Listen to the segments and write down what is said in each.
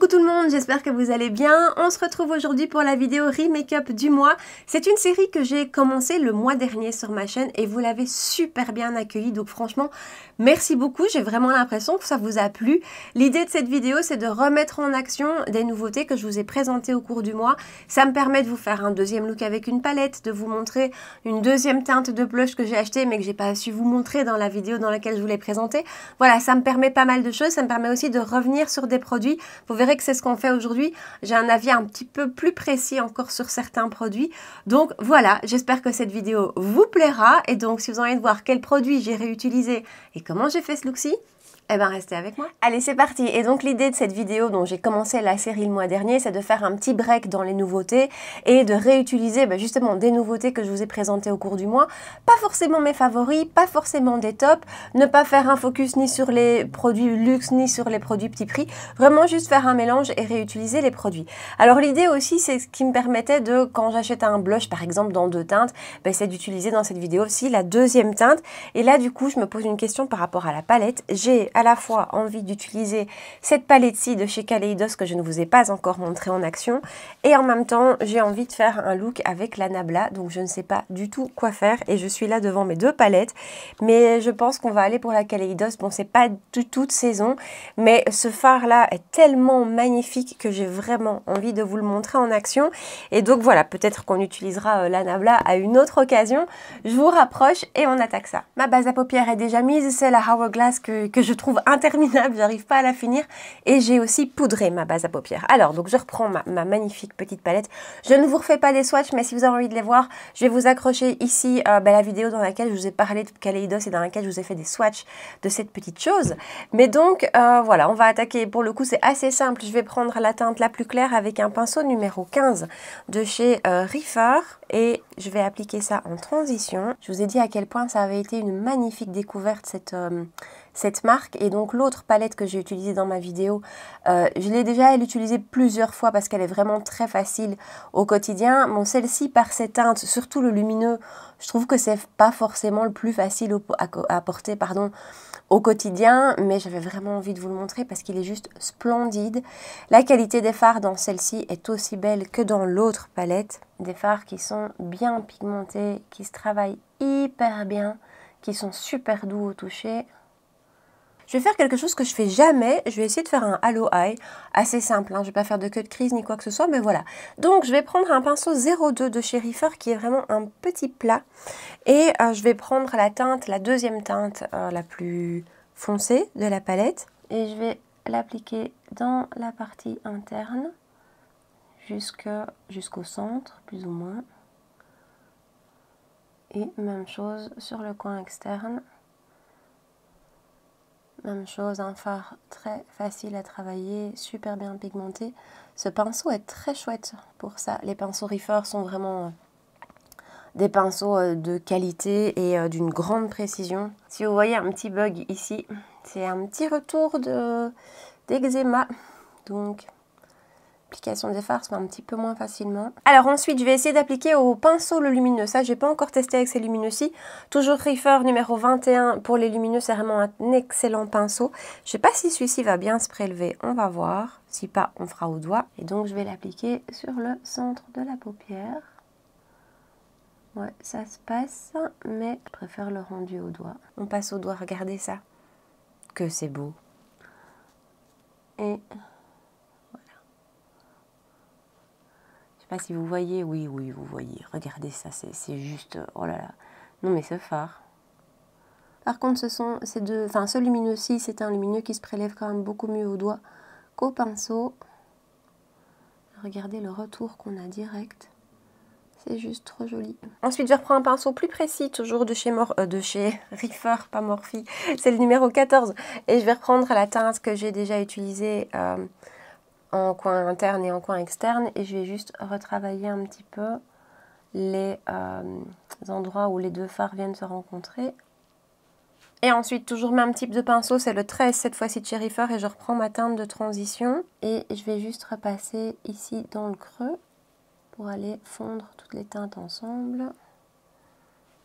Coucou tout le monde, j'espère que vous allez bien. On se retrouve aujourd'hui pour la vidéo Remake-up du mois. C'est une série que j'ai commencé le mois dernier sur ma chaîne et vous l'avez super bien accueillie. Donc franchement, merci beaucoup. J'ai vraiment l'impression que ça vous a plu. L'idée de cette vidéo, c'est de remettre en action des nouveautés que je vous ai présentées au cours du mois. Ça me permet de vous faire un deuxième look avec une palette, de vous montrer une deuxième teinte de blush que j'ai acheté mais que j'ai pas su vous montrer dans la vidéo dans laquelle je vous l'ai Voilà, ça me permet pas mal de choses. Ça me permet aussi de revenir sur des produits. Vous verrez que c'est ce qu'on fait aujourd'hui. J'ai un avis un petit peu plus précis encore sur certains produits. Donc voilà, j'espère que cette vidéo vous plaira. Et donc si vous avez envie de voir quels produits j'ai réutilisé et comment j'ai fait ce look-ci, eh bien, restez avec moi. Allez, c'est parti. Et donc, l'idée de cette vidéo dont j'ai commencé la série le mois dernier, c'est de faire un petit break dans les nouveautés et de réutiliser ben, justement des nouveautés que je vous ai présentées au cours du mois. Pas forcément mes favoris, pas forcément des tops. Ne pas faire un focus ni sur les produits luxe, ni sur les produits petit prix. Vraiment juste faire un mélange et réutiliser les produits. Alors, l'idée aussi, c'est ce qui me permettait de, quand j'achète un blush, par exemple, dans deux teintes, ben, c'est d'utiliser dans cette vidéo aussi la deuxième teinte. Et là, du coup, je me pose une question par rapport à la palette. J'ai la fois envie d'utiliser cette palette-ci de chez Kaleidos que je ne vous ai pas encore montré en action et en même temps j'ai envie de faire un look avec la Nabla donc je ne sais pas du tout quoi faire et je suis là devant mes deux palettes mais je pense qu'on va aller pour la Kaleidos. Bon c'est pas de toute saison mais ce phare là est tellement magnifique que j'ai vraiment envie de vous le montrer en action et donc voilà peut-être qu'on utilisera euh, la Nabla à une autre occasion. Je vous rapproche et on attaque ça. Ma base à paupières est déjà mise, c'est la Hourglass que, que je trouve interminable, j'arrive pas à la finir. Et j'ai aussi poudré ma base à paupières. Alors, donc je reprends ma, magnifique petite palette. Je ne vous refais pas des swatchs, mais si vous avez envie de les voir, je vais vous accrocher ici euh, bah, la vidéo dans laquelle je vous ai parlé de Kaleidos et dans laquelle je vous ai fait des swatchs de cette petite chose. Mais donc, euh, voilà, on va attaquer. Pour le coup, c'est assez simple. Je vais prendre la teinte la plus claire avec un pinceau numéro 15 de chez euh, Et je vais appliquer ça en transition. Je vous ai dit à quel point ça avait été une magnifique découverte, cette, euh, cette marque et donc l'autre palette que j'ai utilisée dans ma vidéo, euh, je l'ai déjà utilisée plusieurs fois parce qu'elle est vraiment très facile au quotidien. Bon, celle-ci par ses teintes, surtout le lumineux, je trouve que c'est pas forcément le plus facile à, porter pardon, au quotidien, mais j'avais vraiment envie de vous le montrer parce qu'il est juste splendide. La qualité des fards dans celle-ci est aussi belle que dans l'autre palette. Des fards qui sont bien pigmentés, qui se travaillent hyper bien, qui sont super doux au toucher. Je vais faire quelque chose que je fais jamais. Je vais essayer de faire un halo eye. Assez simple, hein. je ne vais pas faire de queue de crise ni quoi que ce soit, mais voilà. Donc, je vais prendre un pinceau 02 de chez Reefer qui est vraiment un petit plat. Et euh, je vais prendre la teinte, la deuxième teinte euh, la plus foncée de la palette. Et je vais l'appliquer dans la partie interne jusqu'au centre, plus ou moins. Et même chose sur le coin externe. Même chose, un fard très facile à travailler, super bien pigmenté. Ce pinceau est très chouette pour ça. Les pinceaux Reefer sont vraiment euh, des pinceaux euh, de qualité et euh, d'une grande précision. Si vous voyez un petit bug ici, c'est un petit retour d'eczéma. Donc application des farces, mais un petit peu moins facilement. Alors ensuite, je vais essayer d'appliquer au pinceau le lumineux. Ça, j'ai pas encore testé avec ces lumineux-ci. Toujours Reefer numéro 21 pour les lumineux, c'est vraiment un excellent pinceau. Je sais pas si celui-ci va bien se prélever, on va voir. Si pas, on fera au doigt. Et donc, je vais l'appliquer sur le centre de la paupière. Ouais, ça se passe, mais je préfère le rendu au doigt. On passe au doigt, regardez ça. Que c'est beau. Et si vous voyez. Oui, oui, vous voyez. Regardez ça, c'est juste... Oh là là. Non, mais ce phare. Par contre, ce, sont, ces deux, enfin, ce lumineux-ci, c'est un lumineux qui se prélève quand même beaucoup mieux au doigt qu'au pinceau. Regardez le retour qu'on a direct. C'est juste trop joli. Ensuite, je reprends un pinceau plus précis, toujours de chez, Mor euh, de chez pas Morphe. C'est le numéro 14. Et je vais reprendre la teinte que j'ai déjà utilisée euh, en coin interne et en coin externe et je vais juste retravailler un petit peu les, euh, endroits où les deux phares viennent se rencontrer. Et ensuite, toujours même type de pinceau, c'est le 13, cette fois-ci de fur et je reprends ma teinte de transition. Et je vais juste repasser ici dans le creux pour aller fondre toutes les teintes ensemble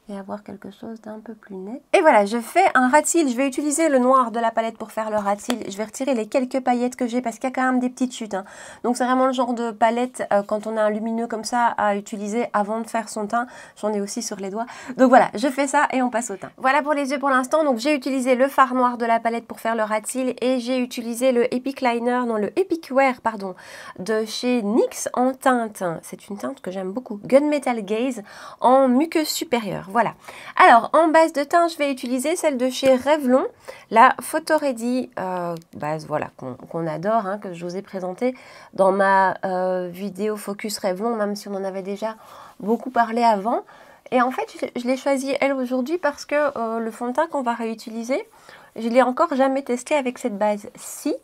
et avoir quelque chose d'un peu plus net. Et voilà, je fais un ratil. Je vais utiliser le noir de la palette pour faire le ratil. Je vais retirer les quelques paillettes que j'ai parce qu'il y a quand même des petites chutes. Hein. Donc c'est vraiment le genre de palette euh, quand on a un lumineux comme ça à utiliser avant de faire son teint. J'en ai aussi sur les doigts. Donc voilà, je fais ça et on passe au teint. Voilà pour les yeux pour l'instant. Donc j'ai utilisé le fard noir de la palette pour faire le ratil et j'ai utilisé le Epic Liner, non le Epic Wear, pardon, de chez NYX en teinte. C'est une teinte que j'aime beaucoup. Gunmetal Gaze en muqueuse supérieure. Voilà. Alors, en base de teint, je vais utiliser celle de chez Revlon, la Photo Ready euh, base voilà, qu'on adore, hein, que je vous ai présentée dans ma euh, vidéo Focus Revlon, même si on en avait déjà beaucoup parlé avant. Et en fait, je, l'ai choisie, elle, aujourd'hui, parce que euh, le fond de teint qu'on va réutiliser, je ne l'ai encore jamais testé avec cette base-ci.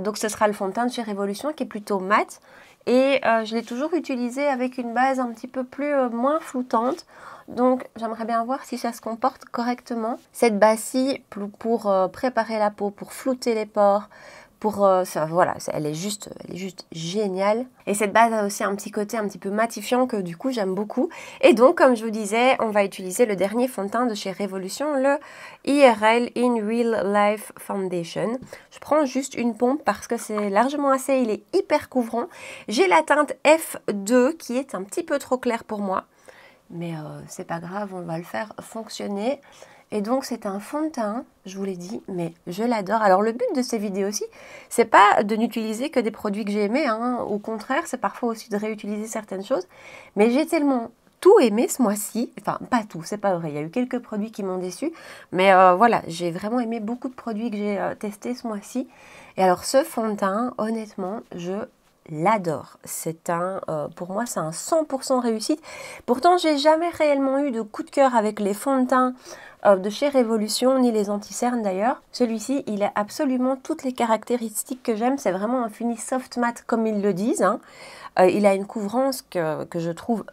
donc, ce sera le fond de teint de chez Révolution qui est plutôt mat et euh, je l'ai toujours utilisé avec une base un petit peu plus euh, moins floutante donc j'aimerais bien voir si ça se comporte correctement cette base pour, euh, préparer la peau, pour flouter les pores pour euh, ça, voilà, elle est juste, elle est juste géniale. Et cette base a aussi un petit côté un petit peu matifiant que du coup j'aime beaucoup. Et donc comme je vous disais, on va utiliser le dernier fond de teint de chez Révolution, le IRL in Real Life Foundation. Je prends juste une pompe parce que c'est largement assez, il est hyper couvrant. J'ai la teinte F2 qui est un petit peu trop claire pour moi, mais euh, c'est pas grave, on va le faire fonctionner. Et donc c'est un fond de teint, je vous l'ai dit, mais je l'adore. Alors le but de ces vidéos aussi, c'est pas de n'utiliser que des produits que j'ai aimés, hein. au contraire, c'est parfois aussi de réutiliser certaines choses. Mais j'ai tellement tout aimé ce mois-ci, enfin pas tout, c'est pas vrai, il y a eu quelques produits qui m'ont déçu, mais euh, voilà, j'ai vraiment aimé beaucoup de produits que j'ai euh, testés ce mois-ci. Et alors ce fond de teint, honnêtement, je l'adore. C'est un, euh, pour moi, c'est un 100% réussite. Pourtant, j'ai jamais réellement eu de coup de cœur avec les fonds de euh, teint de chez Révolution, ni les anti-cernes d'ailleurs. Celui-ci, il a absolument toutes les caractéristiques que j'aime. C'est vraiment un fini soft matte comme ils le disent. Hein. Euh, il a une couvrance que, je trouve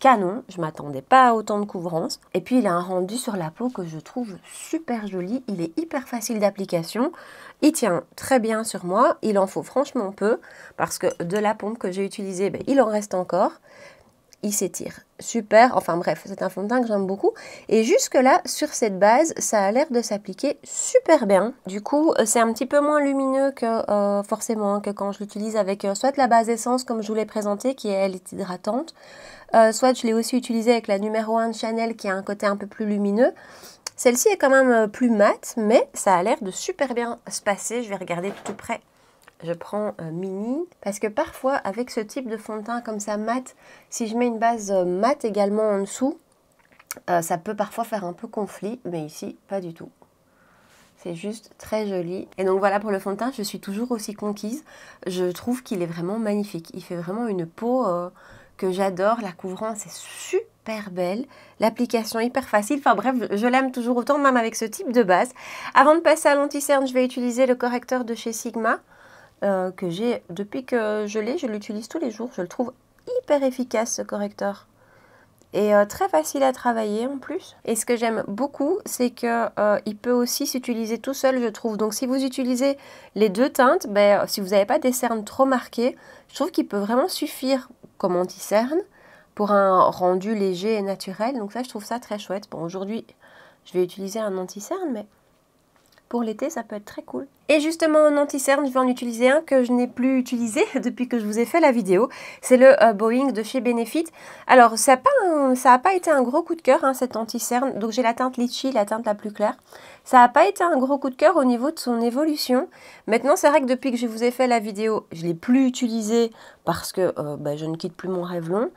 canon, je m'attendais pas à autant de couvrance. Et puis il a un rendu sur la peau que je trouve super joli, il est hyper facile d'application il tient très bien sur moi. Il en faut franchement peu parce que de la pompe que j'ai utilisée, ben, il en reste encore. Il s'étire. Super. Enfin bref, c'est un fond de teint que j'aime beaucoup. Et jusque-là, sur cette base, ça a l'air de s'appliquer super bien. Du coup, euh, c'est un petit peu moins lumineux que euh, forcément hein, que quand je l'utilise avec euh, soit la base essence comme je vous l'ai présenté, qui elle est hydratante, soit je l'ai aussi utilisé avec la numéro 1 de Chanel qui a un côté un peu plus lumineux. Celle-ci est quand même euh, plus mate, mais ça a l'air de super bien se passer. Je vais regarder tout près. Je prends euh, mini parce que parfois avec ce type de fond de teint comme ça mat, si je mets une base euh, mate également en dessous, ça peut parfois faire un peu conflit, mais ici pas du tout. C'est juste très joli. Et donc voilà pour le fond de teint, je suis toujours aussi conquise. Je trouve qu'il est vraiment magnifique. Il fait vraiment une peau que j'adore. La couvrance est super belle, l'application hyper facile, enfin bref, je l'aime toujours autant, même avec ce type de base. Avant de passer à l'anti-cerne, je vais utiliser le correcteur de chez Sigma, euh, que j'ai depuis que je l'ai, je l'utilise tous les jours, je le trouve hyper efficace ce correcteur. Et euh, très facile à travailler en plus. Et ce que j'aime beaucoup, c'est qu'il euh, peut aussi s'utiliser tout seul, je trouve. Donc si vous utilisez les deux teintes, ben, si vous n'avez pas des cernes trop marquées, je trouve qu'il peut vraiment suffire comme anti-cerne pour un rendu léger et naturel. Donc ça, je trouve ça très chouette. Bon, aujourd'hui, je vais utiliser un anti-cerne, mais pour l'été, ça peut être très cool. Et justement, en anti-cerne, je vais en utiliser un que je n'ai plus utilisé depuis que je vous ai fait la vidéo. C'est le euh, Boeing de chez Benefit. Alors, ça n'a pas, été un gros coup de cœur, hein, cet anti-cerne. Donc, j'ai la teinte litchi, la teinte la plus claire. Ça n'a pas été un gros coup de cœur au niveau de son évolution. Maintenant, c'est vrai que depuis que je vous ai fait la vidéo, je ne l'ai plus utilisé parce que euh, bah, je ne quitte plus mon rêve long.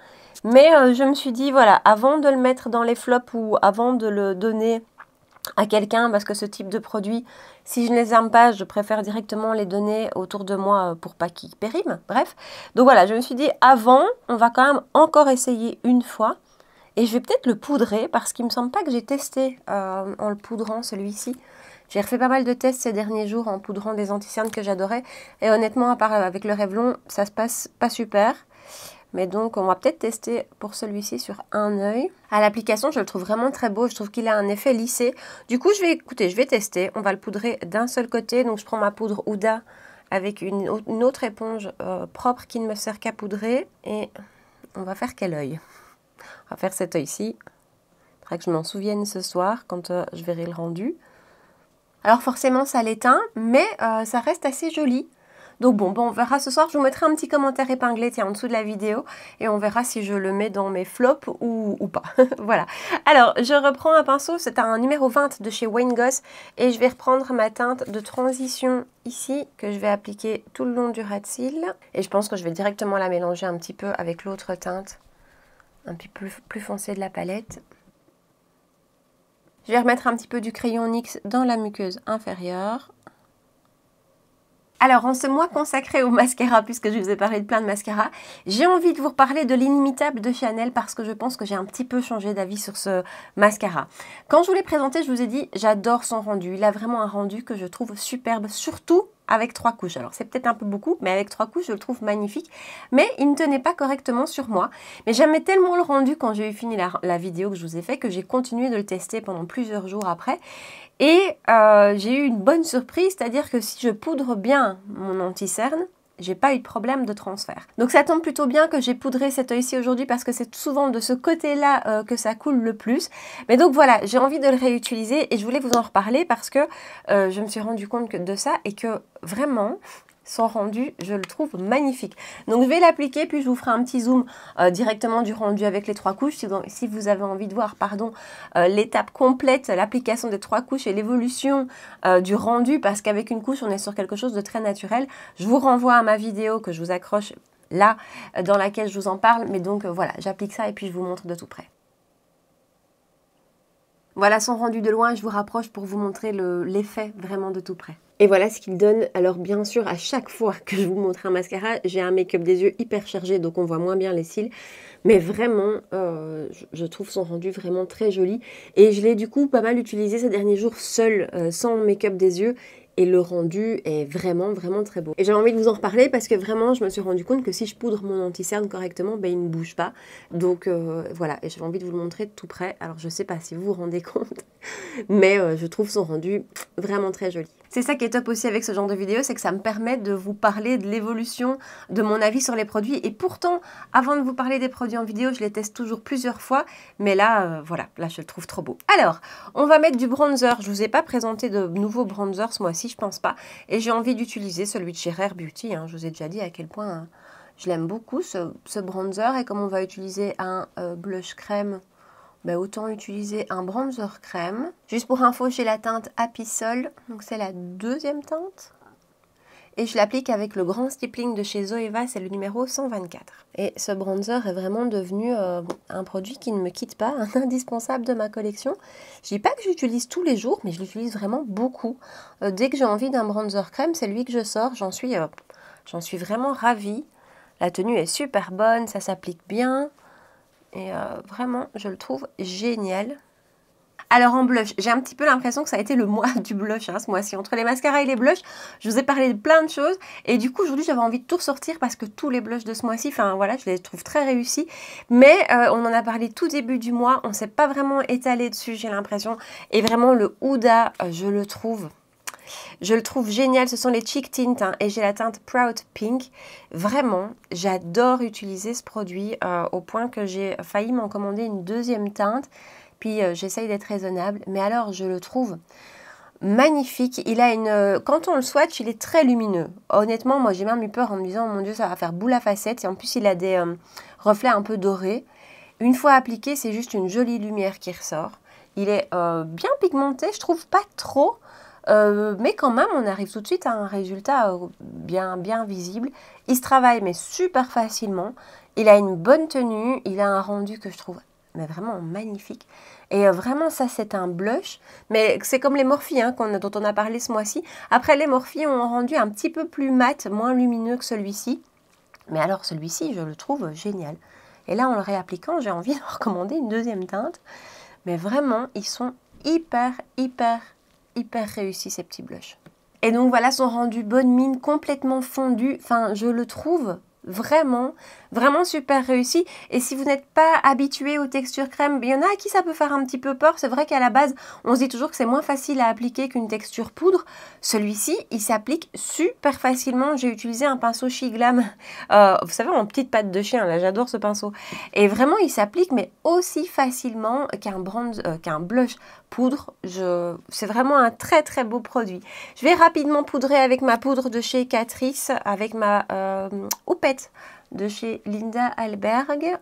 Mais euh, je me suis dit, voilà, avant de le mettre dans les flops ou avant de le donner à quelqu'un, parce que ce type de produit, si je ne les aime pas, je préfère directement les donner autour de moi euh, pour pas qu'ils périment. Bref. Donc voilà, je me suis dit, avant, on va quand même encore essayer une fois. Et je vais peut-être le poudrer parce qu'il me semble pas que j'ai testé euh, en le poudrant celui-ci. J'ai refait pas mal de tests ces derniers jours en poudrant des anticernes que j'adorais. Et honnêtement, à part avec le Revlon, ça se passe pas super. Mais donc, on va peut-être tester pour celui-ci sur un œil. À ah, l'application, je le trouve vraiment très beau. Je trouve qu'il a un effet lissé. Du coup, je vais écouter, je vais tester. On va le poudrer d'un seul côté. Donc, je prends ma poudre Ouda avec une, autre éponge euh, propre qui ne me sert qu'à poudrer. Et on va faire quel œil On va faire cet œil-ci. Il faudra que je m'en souvienne ce soir quand euh, je verrai le rendu. Alors forcément ça l'éteint, mais euh, ça reste assez joli. Donc bon, bon, on verra ce soir. Je vous mettrai un petit commentaire épinglé tiens, en dessous de la vidéo et on verra si je le mets dans mes flops ou, pas. voilà. Alors, je reprends un pinceau. C'est un numéro 20 de chez Wayne Goss et je vais reprendre ma teinte de transition ici que je vais appliquer tout le long du ras de Et je pense que je vais directement la mélanger un petit peu avec l'autre teinte un peu plus, plus foncée de la palette. Je vais remettre un petit peu du crayon NYX dans la muqueuse inférieure. Alors, en ce mois consacré au mascara, puisque je vous ai parlé de plein de mascaras, j'ai envie de vous reparler de l'inimitable de Chanel parce que je pense que j'ai un petit peu changé d'avis sur ce mascara. Quand je vous l'ai présenté, je vous ai dit, j'adore son rendu. Il a vraiment un rendu que je trouve superbe, surtout avec trois couches. Alors c'est peut-être un peu beaucoup, mais avec trois couches, je le trouve magnifique. Mais il ne tenait pas correctement sur moi. Mais j'aimais tellement le rendu quand j'ai eu fini la, la, vidéo que je vous ai fait que j'ai continué de le tester pendant plusieurs jours après. Et euh, j'ai eu une bonne surprise, c'est-à-dire que si je poudre bien mon anti-cerne, j'ai pas eu de problème de transfert. Donc ça tombe plutôt bien que j'ai poudré cet œil-ci aujourd'hui parce que c'est souvent de ce côté-là euh, que ça coule le plus. Mais donc voilà, j'ai envie de le réutiliser et je voulais vous en reparler parce que euh, je me suis rendu compte de ça et que vraiment, son rendu, je le trouve magnifique. Donc je vais l'appliquer, puis je vous ferai un petit zoom euh, directement du rendu avec les trois couches. Si, vous avez envie de voir pardon, euh, l'étape complète, l'application des trois couches et l'évolution euh, du rendu, parce qu'avec une couche, on est sur quelque chose de très naturel, je vous renvoie à ma vidéo que je vous accroche là, dans laquelle je vous en parle. Mais donc voilà, j'applique ça et puis je vous montre de tout près. Voilà son rendu de loin, je vous rapproche pour vous montrer l'effet vraiment de tout près. Et voilà ce qu'il donne. Alors bien sûr, à chaque fois que je vous montre un mascara, j'ai un make-up des yeux hyper chargé, donc on voit moins bien les cils. Mais vraiment, euh, je trouve son rendu vraiment très joli. Et je l'ai du coup pas mal utilisé ces derniers jours seul, euh, sans make-up des yeux et le rendu est vraiment vraiment très beau. Et j'avais envie de vous en reparler parce que vraiment je me suis rendu compte que si je poudre mon anti-cerne correctement, ben il ne bouge pas. Donc euh, voilà, et j'avais envie de vous le montrer de tout près. Alors je sais pas si vous vous rendez compte, mais euh, je trouve son rendu vraiment très joli. C'est ça qui est top aussi avec ce genre de vidéo, c'est que ça me permet de vous parler de l'évolution de mon avis sur les produits. Et pourtant, avant de vous parler des produits en vidéo, je les teste toujours plusieurs fois. Mais là, euh, voilà, là je le trouve trop beau. Alors, on va mettre du bronzer. Je ne vous ai pas présenté de nouveau bronzer ce mois-ci, je pense pas. Et j'ai envie d'utiliser celui de chez Rare Beauty. Hein. Je vous ai déjà dit à quel point euh, je l'aime beaucoup, ce, bronzer. Et comme on va utiliser un euh, blush crème bah, autant utiliser un bronzer crème. Juste pour info, j'ai la teinte apisol donc c'est la deuxième teinte. Et je l'applique avec le grand stippling de chez Zoeva, c'est le numéro 124. Et ce bronzer est vraiment devenu euh, un produit qui ne me quitte pas, un indispensable de ma collection. Je dis pas que j'utilise tous les jours, mais je l'utilise vraiment beaucoup. Euh, dès que j'ai envie d'un bronzer crème, c'est lui que je sors, j'en suis, euh, j'en suis vraiment ravie. La tenue est super bonne, ça s'applique bien. Et euh, vraiment, je le trouve génial. Alors en blush, j'ai un petit peu l'impression que ça a été le mois du blush hein, ce mois-ci. Entre les mascaras et les blushs, je vous ai parlé de plein de choses. Et du coup, aujourd'hui, j'avais envie de tout ressortir parce que tous les blushs de ce mois-ci, enfin voilà, je les trouve très réussis. Mais euh, on en a parlé tout début du mois. On ne s'est pas vraiment étalé dessus, j'ai l'impression. Et vraiment, le Ouda, euh, je le trouve je le trouve génial, ce sont les Cheek Tint hein, et j'ai la teinte Proud Pink. Vraiment, j'adore utiliser ce produit euh, au point que j'ai failli m'en commander une deuxième teinte. Puis euh, j'essaye d'être raisonnable, mais alors je le trouve magnifique. Il a une. Euh, quand on le swatch, il est très lumineux. Honnêtement, moi j'ai même eu peur en me disant mon dieu, ça va faire boule à facettes. Et en plus, il a des reflets un peu dorés. Une fois appliqué, c'est juste une jolie lumière qui ressort. Il est bien pigmenté, je trouve pas trop, euh, mais quand même, on arrive tout de suite à un résultat euh, bien, bien visible. Il se travaille, mais super facilement. Il a une bonne tenue, il a un rendu que je trouve mais vraiment magnifique. Et euh, vraiment, ça, c'est un blush. Mais c'est comme les morphies hein, dont on a parlé ce mois-ci. Après, les morphies ont un rendu un petit peu plus mat, moins lumineux que celui-ci. Mais alors, celui-ci, je le trouve génial. Et là, en le réappliquant, j'ai envie de recommander une deuxième teinte. Mais vraiment, ils sont hyper, hyper hyper réussi ces petits blushs. Et donc voilà son rendu bonne mine, complètement fondu. Enfin, je le trouve vraiment Vraiment super réussi. Et si vous n'êtes pas habitué aux textures crème, il y en a à qui ça peut faire un petit peu peur. C'est vrai qu'à la base, on se dit toujours que c'est moins facile à appliquer qu'une texture poudre. Celui-ci, il s'applique super facilement. J'ai utilisé un pinceau chiglam, euh, vous savez, mon petite patte de chien. Là, j'adore ce pinceau. Et vraiment, il s'applique, mais aussi facilement qu'un bronze, euh, qu'un blush poudre. C'est vraiment un très très beau produit. Je vais rapidement poudrer avec ma poudre de chez Catrice, avec ma euh, houppette de chez Linda Alberg.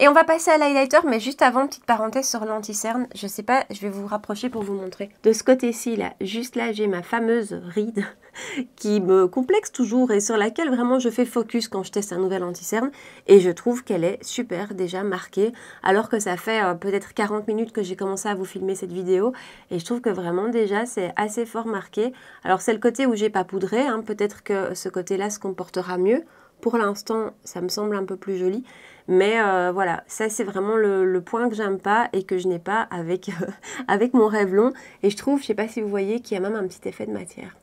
Et on va passer à l'highlighter, mais juste avant, petite parenthèse sur l'anti-cerne. Je sais pas, je vais vous rapprocher pour vous montrer. De ce côté-ci, là, juste là, j'ai ma fameuse ride qui me complexe toujours et sur laquelle vraiment je fais focus quand je teste un nouvel anti-cerne. Et je trouve qu'elle est super déjà marquée, alors que ça fait euh, peut-être 40 minutes que j'ai commencé à vous filmer cette vidéo. Et je trouve que vraiment déjà, c'est assez fort marqué. Alors c'est le côté où j'ai pas poudré, hein. peut-être que ce côté-là se comportera mieux. Pour l'instant, ça me semble un peu plus joli. Mais euh, voilà, ça c'est vraiment le, point que j'aime pas et que je n'ai pas avec, euh, avec mon rêve long. Et je trouve, je sais pas si vous voyez, qu'il y a même un petit effet de matière.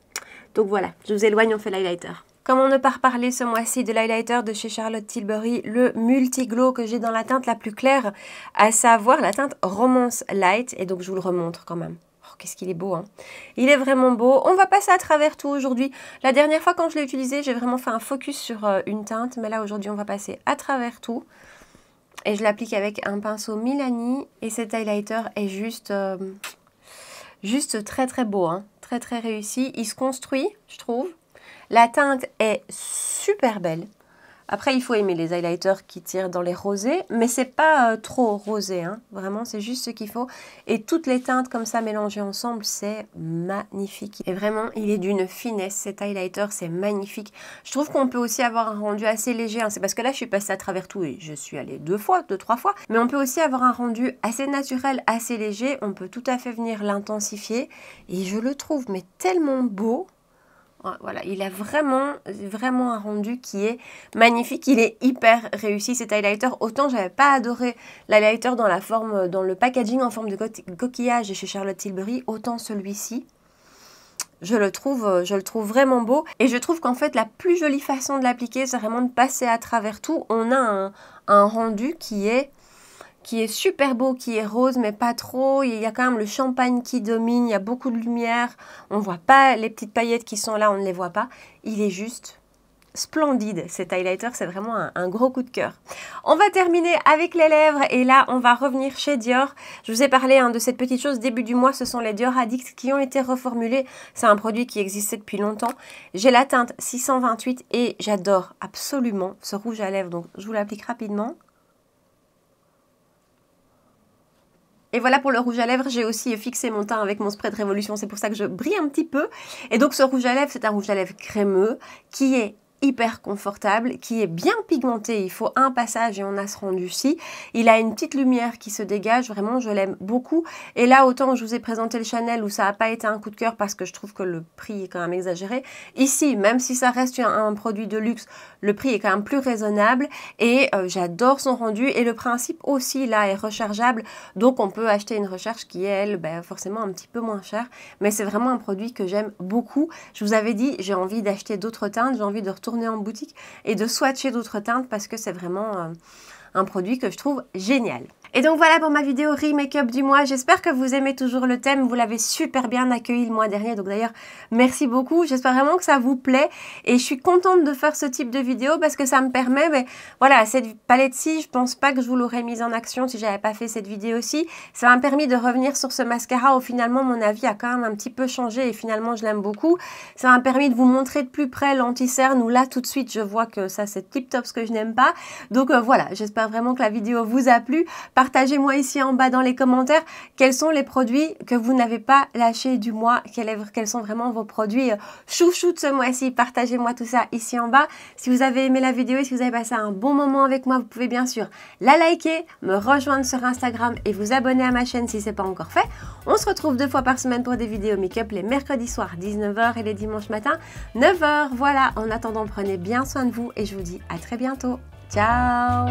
Donc voilà, je vous éloigne, on fait l'highlighter. Comme on ne part parler ce mois-ci de l'highlighter de chez Charlotte Tilbury, le multi-glow que j'ai dans la teinte la plus claire, à savoir la teinte Romance Light. Et donc je vous le remontre quand même qu'est-ce qu'il est beau. Hein. Il est vraiment beau. On va passer à travers tout aujourd'hui. La dernière fois quand je l'ai utilisé, j'ai vraiment fait un focus sur euh, une teinte. Mais là, aujourd'hui, on va passer à travers tout. Et je l'applique avec un pinceau Milani. Et cet highlighter est juste, euh, juste très très beau. Hein. Très très réussi. Il se construit, je trouve. La teinte est super belle. Après, il faut aimer les highlighters qui tirent dans les rosés, mais c'est pas euh, trop rosé, hein. vraiment, c'est juste ce qu'il faut. Et toutes les teintes comme ça mélangées ensemble, c'est magnifique. Et vraiment, il est d'une finesse, cet highlighter, c'est magnifique. Je trouve qu'on peut aussi avoir un rendu assez léger, hein. c'est parce que là, je suis passée à travers tout et je suis allée deux fois, deux, trois fois. Mais on peut aussi avoir un rendu assez naturel, assez léger, on peut tout à fait venir l'intensifier. Et je le trouve, mais tellement beau, voilà, il a vraiment, vraiment un rendu qui est magnifique. Il est hyper réussi cet highlighter. Autant j'avais pas adoré l'highlighter dans la forme, euh, dans le packaging en forme de coquillage chez Charlotte Tilbury, autant celui-ci. Je le, trouve, euh, je le trouve vraiment beau et je trouve qu'en fait la plus jolie façon de l'appliquer c'est vraiment de passer à travers tout. On a un, un rendu qui est qui est super beau, qui est rose, mais pas trop. Il y a quand même le champagne qui domine, il y a beaucoup de lumière. On ne voit pas les petites paillettes qui sont là, on ne les voit pas. Il est juste splendide cet highlighter, c'est vraiment un, gros coup de cœur. On va terminer avec les lèvres et là on va revenir chez Dior. Je vous ai parlé hein, de cette petite chose début du mois, ce sont les Dior Addict qui ont été reformulés. C'est un produit qui existait depuis longtemps. J'ai la teinte 628 et j'adore absolument ce rouge à lèvres, donc je vous l'applique rapidement. Et voilà pour le rouge à lèvres, j'ai aussi fixé mon teint avec mon spray de révolution, c'est pour ça que je brille un petit peu. Et donc ce rouge à lèvres, c'est un rouge à lèvres crémeux qui est hyper confortable, qui est bien pigmenté. Il faut un passage et on a ce rendu-ci. Il a une petite lumière qui se dégage. Vraiment, je l'aime beaucoup. Et là, autant je vous ai présenté le Chanel où ça n'a pas été un coup de cœur parce que je trouve que le prix est quand même exagéré. Ici, même si ça reste un, produit de luxe, le prix est quand même plus raisonnable et euh, j'adore son rendu. Et le principe aussi, là, est rechargeable. Donc, on peut acheter une recherche qui est, elle, ben, forcément un petit peu moins cher. Mais c'est vraiment un produit que j'aime beaucoup. Je vous avais dit, j'ai envie d'acheter d'autres teintes. J'ai envie de retrouver tourner en boutique et de swatcher d'autres teintes parce que c'est vraiment euh, un produit que je trouve génial. Et donc voilà pour ma vidéo re-make-up du mois. J'espère que vous aimez toujours le thème. Vous l'avez super bien accueilli le mois dernier. Donc d'ailleurs, merci beaucoup. J'espère vraiment que ça vous plaît. Et je suis contente de faire ce type de vidéo parce que ça me permet, mais ben, voilà, cette palette-ci, je pense pas que je vous l'aurais mise en action si j'avais pas fait cette vidéo aussi. Ça m'a permis de revenir sur ce mascara où finalement mon avis a quand même un petit peu changé et finalement je l'aime beaucoup. Ça m'a permis de vous montrer de plus près l'anti-cerne où là tout de suite je vois que ça c'est tip-top ce que je n'aime pas. Donc euh, voilà, j'espère vraiment que la vidéo vous a plu. Partagez-moi ici en bas dans les commentaires quels sont les produits que vous n'avez pas lâchés du mois, quels sont vraiment vos produits euh, chouchous de ce mois-ci. Partagez-moi tout ça ici en bas. Si vous avez aimé la vidéo et si vous avez passé un bon moment avec moi, vous pouvez bien sûr la liker, me rejoindre sur Instagram et vous abonner à ma chaîne si ce n'est pas encore fait. On se retrouve deux fois par semaine pour des vidéos make-up les mercredis soirs 19h et les dimanches matin 9h. Voilà, en attendant, prenez bien soin de vous et je vous dis à très bientôt. 早。